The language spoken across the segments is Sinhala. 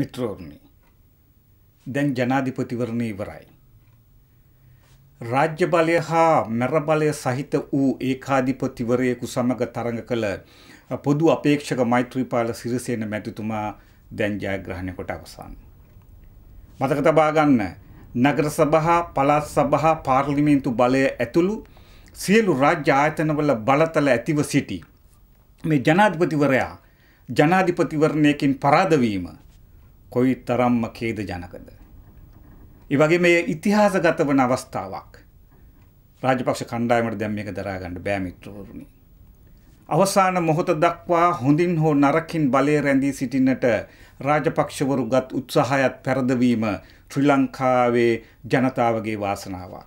මිත්‍රෝර්ණි. දැන් ජනාධිපතිවරණ ඉවරයි. රාජ්‍ය බලය හා මෙර බලය සහිත වූ ඒකාධිපතිවරයෙකු සමග තරඟ කළ පොදු අපේක්ෂක මෛත්‍රීපාල සිරිසේන මැතිතුමා දැන් ජයග්‍රහණය කොට අවසන්. මතක තබා ගන්න නගර සභහා පළාත් සභහා පාර්ලිමේන්තු බලය ඇතුළු සියලු රාජ්‍ය ආයතනවල බලතල ඇතිව සිටි. මේ ජනාධිපතිවරයා ජනාධිපතිවරණයකින් පරාදවීම කොයි තරම්ම කේද ජනකද. ඉවගේ මේ ඉතිහාසගත වන අවස්ථාවක් රාජපක්ෂ කණ්ඩායමට දැම් මේක දරාගන්න බෑමිත්‍රවරුණි. අවසාන මොහොත දක්වා හොඳින් හෝ නරකින් බලය රැඳී සිටින්නට රාජපක්ෂවරු ගත් උත්සාහයත් පැරදවීම ශ්‍රී ලංකාවේ ජනතාවගේ වාසනාවක්.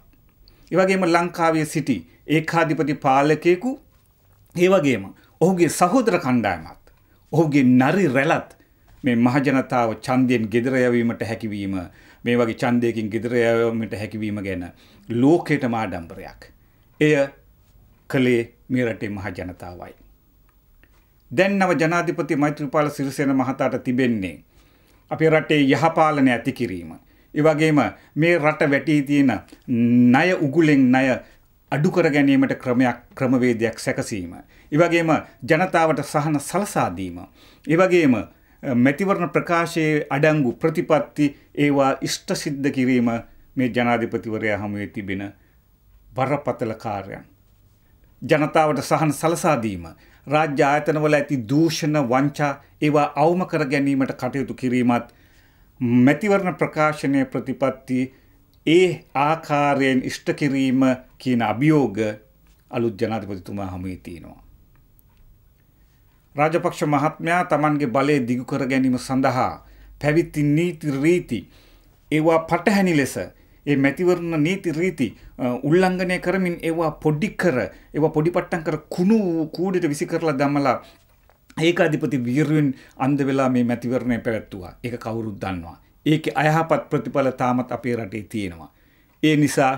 එවගේම ලංකාවේ සිටි ඒකාධිපති පාලකයෙකු ඒවගේම ඔහුගේ සහෝදර කණ්ඩායමත් ඔහුගේ නරි රැලත් මේ මහජනතාව ඡන්දයෙන් gedera යවීමට හැකියවීම මේ වගේ ඡන්දයකින් gedera යවීමට හැකියවීම ගැන ලෝකයට ආඩම්බරයක්. එය කලේ මේ රටේ මහජනතාවයි. දැන් නව ජනාධිපති මෛත්‍රීපාල සිරිසේන මහතාට තිබෙන්නේ අපේ රටේ යහපාලනය ඇති කිරීම. ඒ වගේම මේ රට වැටී තියෙන ණය උගුලෙන් ණය අඩු කර ගැනීමට ක්‍රමයක් ක්‍රමවේදයක් සැකසීම. ඒ වගේම ජනතාවට සහන සලසා දීම. ඒ වගේම මැතිවරණ ප්‍රකාශයේ අඩංගු ප්‍රතිපත්ති ඒවා ඉෂ්ට සිද්ධ කිරීම මේ ජනාධිපතිවරයා හමුවේ තිබෙන බරපතල කාර්යයන්. ජනතාවට සහන සලසා දීම, රාජ්‍ය ආයතනවල ඇති දූෂණ වංචා ඒවා අවම කර ගැනීමට කටයුතු කිරීමත් මැතිවරණ ප්‍රකාශනයේ ප්‍රතිපත්ති ඒ ආකාරයෙන් ඉෂ්ට කිරීම කියන අභියෝග අලුත් ජනාධිපතිතුමා හමුවේ තියෙනවා. රාජපක්ෂ මහත්මයා තමන්ගේ බලය දිගුකර ගැනීම සඳහා පැවිත්ති නීති රීති ඒවා පටහැනි ලෙස ඒ මැතිවරණ නීති රීති උල්ලංඝනය කරමින් ඒවා පොඩි කර ඒවා පොඩිපට්ටම් කර කුණු කූඩට විසි කරලා දමලා ඒකාධිපති වීරුවෙන් අන්ද වෙලා මේ මැතිවරණය පැවැත්තුවා ඒක කවුරුත් දන්නවා ඒක අයහපත් ප්‍රතිඵල තාමත් අපේ රටේ තියෙනවා ඒ නිසා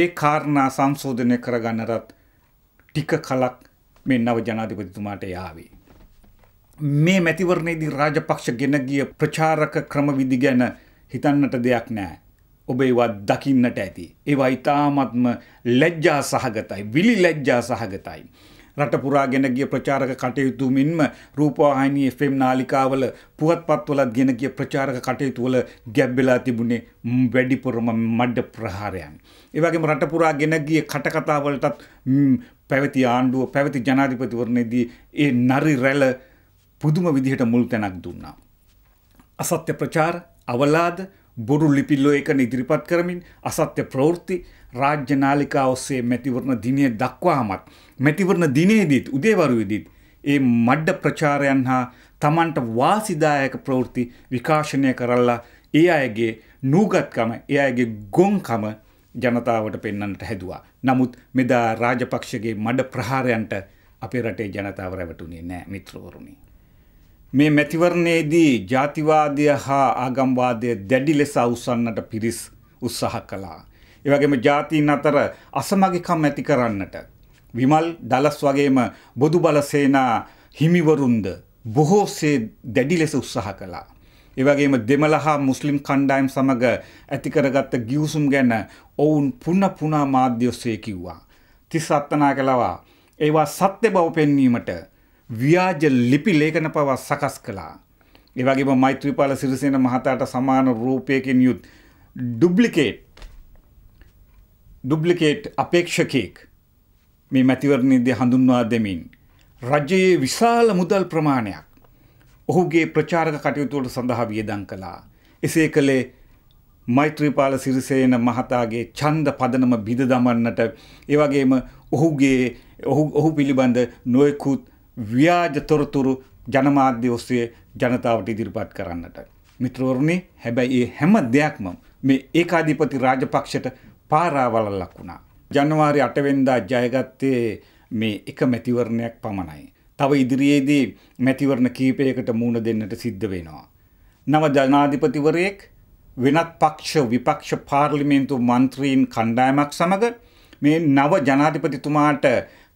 ඒ කාරණා සංශෝධනය කරගන්නරත් ටික කලක් මේ නව ජනාධිපතිතුමාට යාවේ. මේ මැතිවරණයේදී රාජපක්ෂ ගෙන ගිය ප්‍රචාරක ක්‍රමවිදි ගැන හිතන්නට දෙයක් නෑ. ඔබ ඒවා දකින්නට ඇති. ඒවා ඉතාමත්ම ලැජ්ජා සහගතයි. විලි ලැජ්ජා සහගතයි. රටපුරා ගෙන ගිය ප්‍රචාරක කටයුතු මෙන්ම රූපවාහිනී FM නාලිකාවල පුවත්පත්වලත් ගෙන ගිය ප්‍රචාරක කටයුතු වල ගැබ්බෙලා තිබුණේ වැඩිපුරම මඩ ප්‍රහාරයන්. ඒ වගේම රටපුරා ගෙන ගිය කටකතා වලටත් පැවති ආණ්ඩුව පැවති ජනාධිපතිවරණයේදී ඒ නරි රැළ පුදුම විදිහට මුල් තැනක් දුන්නා. අසත්‍ය ප්‍රචාර අවලාද බොරු ලිපිල්ලෝ එකන ඉදිරිපත් කරමින් අසත්‍ය ප්‍රවෘත්ති රාජ්‍ය නාලිකා ඔස්සේ මැතිවරණ දිනය දක්වාමත් මැතිවරණ දිනේදීත් උදේවරුවේදීත් ඒ මඩ්ඩ ප්‍රචාරයන් හා තමන්ට වාසිදායක ප්‍රවෘත්ති විකාශනය කරල්ලා ඒ අයගේ නූගත්කම ඒ අයගේ ගොන්කම ජනතාවට පෙන්වන්නට හැදුවා. නමුත් මෙදා රාජපක්ෂගේ මඩ ප්‍රහාරයන්ට අපේ රටේ ජනතාව රැවටුනේ නෑ මිත්‍රවරුනි. මේ මැතිවරණයේදී ජාතිවාදය හා ආගම්වාදය දැඩි ලෙස අවසන්නට පිරිස් උත්සාහ කළා. එවැගේම ජාතීන් අතර අසමගිකම් ඇති කරන්නට විමල් දලස් වගේම බොදු බලසේනා හිමිවරුන්ද බොහෝසේ දැඩි ලෙස උත්සාහ කළා. ඒවගේම දෙමළ හා මුස්ලිම් කණ්ඩායම් සමඟ ඇතිකරගත්ත ගියවසුම් ගැන ඔවුන් පුන්න පුනා මාධ්‍යොස්සේ කිව්වා. තිස් අත්තනා කළවා ඒවා සත්‍ය බව පෙන්වීමට ව්‍යාජ ලිපි ලේඛන පවා සකස් කළා. ඒවගේම මෛත්‍රීපාල සිරිසේන මහතාට සමාන රූපයකින් යුත් ඩුප්ලිකේට් ඩුප්ලිකේට් අපේක්ෂකෙක් මේ මැතිවරණයේදී හඳුන්වා දෙමින් රජයේ විශාල මුදල් ප්‍රමාණයක් ඔහුගේ ප්‍රචාරක කටයුතුවල සඳහා වියදං කළා. එසේ කළේ මෛත්‍රීපාල සිරිසේන මහතාගේ ඡන්ද පදනම බිඳ දමන්නට ඒ වගේම ඔහුගේ ඔහු පිළිබඳ නොයෙකුත් ව්‍යාජ තොරතුරු ජනමාධ්‍ය ඔස්සේ ජනතාවට ඉදිරිපත් කරන්නට. මිත්‍රවරුණි හැබැයි ඒ හැම දෙයක්ම මේ ඒකාධිපති රාජපක්ෂට පාරාවලල්ලක් වුණා. ජනවාරි අටවෙන්දා ජයගත්තේ මේ එක මැතිවරණයක් පමණයි. තව ඉදිරියේදී මැතිවරණ කීපයකට මුහුණ දෙන්නට සිද්ධ වෙනවා. නව ජනාධිපතිවරයෙක් වෙනත් පක්ෂ විපක්ෂ පාර්ලිමේන්තු මන්ත්‍රීන් කණ්ඩායමක් සමග මේ නව ජනාධිපතිතුමාට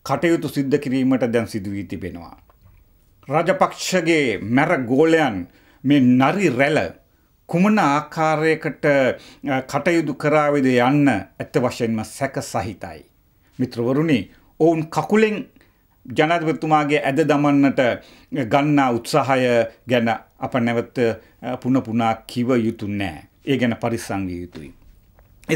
කටයුතු සිද්ධ කිරීමට දැන් සිදුවී තිබෙනවා. රජපක්ෂගේ මැර ගෝලයන් මේ නරි රැල කුමන ආකාරයකට කටයුතු කරාවිද යන්න ඇත්ත වශයෙන්ම සැක සහිතයි. මිත්‍රවරුණි ඔවුන් කකුලෙන් ජනාධිපතිතුමාගේ ඇද දමන්නට ගන්නා උත්සාහය ගැන අප නැවත පුන පුනා කිව යුතු නෑ. ඒ ගැන පරිස්සම් විය යුතුයි.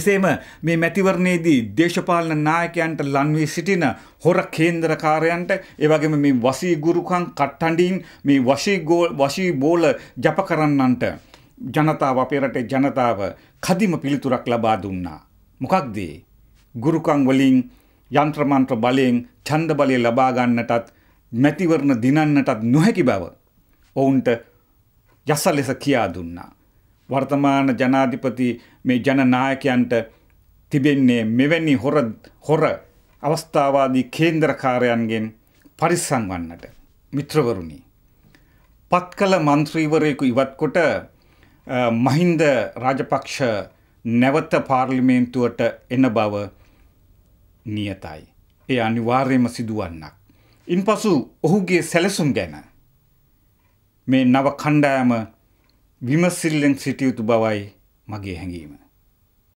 එසේම මේ මැතිවරණයේදී දේශපාලන නායකයන්ට ලන්වී සිටින හොර කේන්දරකාරයන්ට එවැගේම මේ වසී ගුරුකම් කට්ටඩින් මේ වශී වශී බෝල ජප කරන්නන්ට ජනතාව අපේ රටේ ජනතාව කදිම පිළිතුරක් ලබා දුන්නා. මොකක්ද? ගුරුකම් වලින් යන්ත්‍ර මන්ත්‍ර බලයෙන් ඡන්ද බලය ලබා ගන්නටත් මැතිවරණ දිනන්නටත් නොහැකි බව ඔවුන්ට යස ලෙස කියා දුන්නා. වර්තමාන ජනාධිපති මේ ජනනායකයන්ට තිබෙන්නේ මෙවැනි හොර හොර අවස්ථාවාදී කේන්ද්‍රකාරයන්ගෙන් පරිස්සම් වන්නට. මිත්‍රවරුනි. පත්කල මන්ත්‍රීවරයෙකු ඉවත්කොට මහින්ද රාජපක්ෂ නැවත පාර්ලිමේන්තුවට එන බව නියතයි. එය අනිවාර්යම සිදුවන්නක්. ඉන් පසු ඔහුගේ සැලසුම් ගැන. මේ නව කණ්ඩායම විමසිල්ලෙන් සිටියයුතු බවයි මගේ හැඟීම.